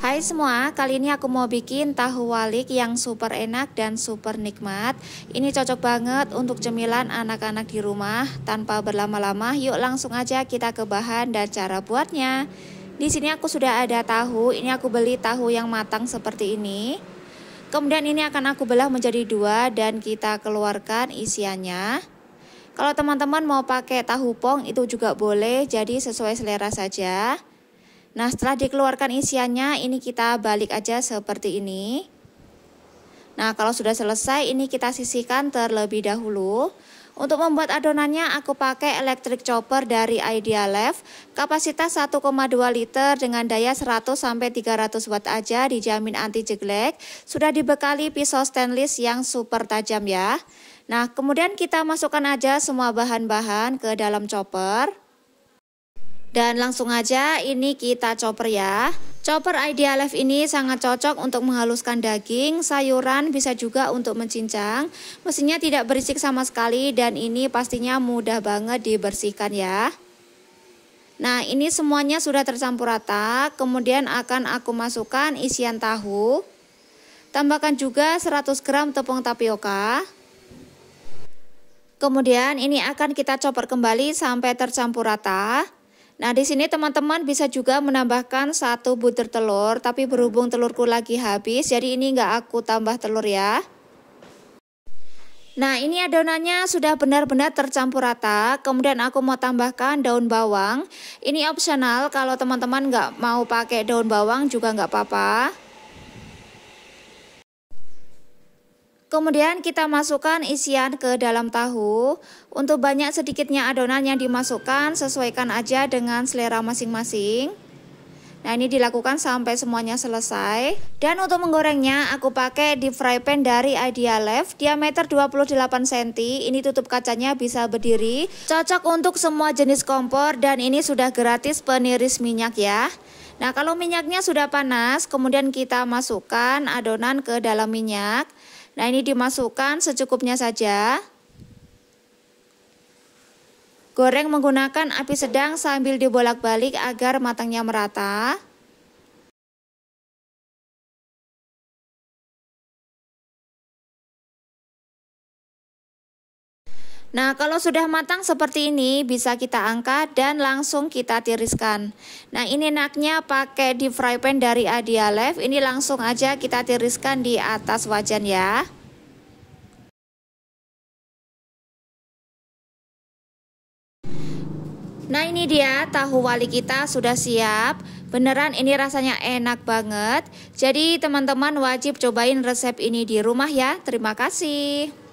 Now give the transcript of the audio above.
Hai semua, kali ini aku mau bikin tahu walik yang super enak dan super nikmat Ini cocok banget untuk cemilan anak-anak di rumah Tanpa berlama-lama, yuk langsung aja kita ke bahan dan cara buatnya Di sini aku sudah ada tahu, ini aku beli tahu yang matang seperti ini Kemudian ini akan aku belah menjadi dua dan kita keluarkan isiannya Kalau teman-teman mau pakai tahu pong itu juga boleh, jadi sesuai selera saja Nah, setelah dikeluarkan isiannya, ini kita balik aja seperti ini. Nah, kalau sudah selesai, ini kita sisihkan terlebih dahulu. Untuk membuat adonannya, aku pakai electric chopper dari Idealef, Kapasitas 1,2 liter dengan daya 100-300 watt aja, dijamin anti jeglek. Sudah dibekali pisau stainless yang super tajam ya. Nah, kemudian kita masukkan aja semua bahan-bahan ke dalam chopper. Dan langsung aja ini kita chopper ya. Chopper Idea Life ini sangat cocok untuk menghaluskan daging, sayuran, bisa juga untuk mencincang. Mesinnya tidak berisik sama sekali dan ini pastinya mudah banget dibersihkan ya. Nah ini semuanya sudah tercampur rata, kemudian akan aku masukkan isian tahu. Tambahkan juga 100 gram tepung tapioka. Kemudian ini akan kita chopper kembali sampai tercampur rata. Nah, di sini teman-teman bisa juga menambahkan satu butir telur, tapi berhubung telurku lagi habis, jadi ini nggak aku tambah telur ya. Nah, ini adonannya sudah benar-benar tercampur rata. Kemudian aku mau tambahkan daun bawang. Ini opsional, kalau teman-teman nggak mau pakai daun bawang juga nggak apa-apa. Kemudian kita masukkan isian ke dalam tahu. Untuk banyak sedikitnya adonan yang dimasukkan, sesuaikan aja dengan selera masing-masing. Nah ini dilakukan sampai semuanya selesai. Dan untuk menggorengnya, aku pakai deep fry pan dari Idea diameter 28 cm. Ini tutup kacanya bisa berdiri. Cocok untuk semua jenis kompor dan ini sudah gratis peniris minyak ya. Nah kalau minyaknya sudah panas, kemudian kita masukkan adonan ke dalam minyak. Nah, ini dimasukkan secukupnya saja. Goreng menggunakan api sedang sambil dibolak-balik agar matangnya merata. Nah, kalau sudah matang seperti ini bisa kita angkat dan langsung kita tiriskan. Nah, ini enaknya pakai di fry pan dari Adia Life. Ini langsung aja kita tiriskan di atas wajan ya. Nah ini dia tahu wali kita sudah siap Beneran ini rasanya enak banget Jadi teman-teman wajib cobain resep ini di rumah ya Terima kasih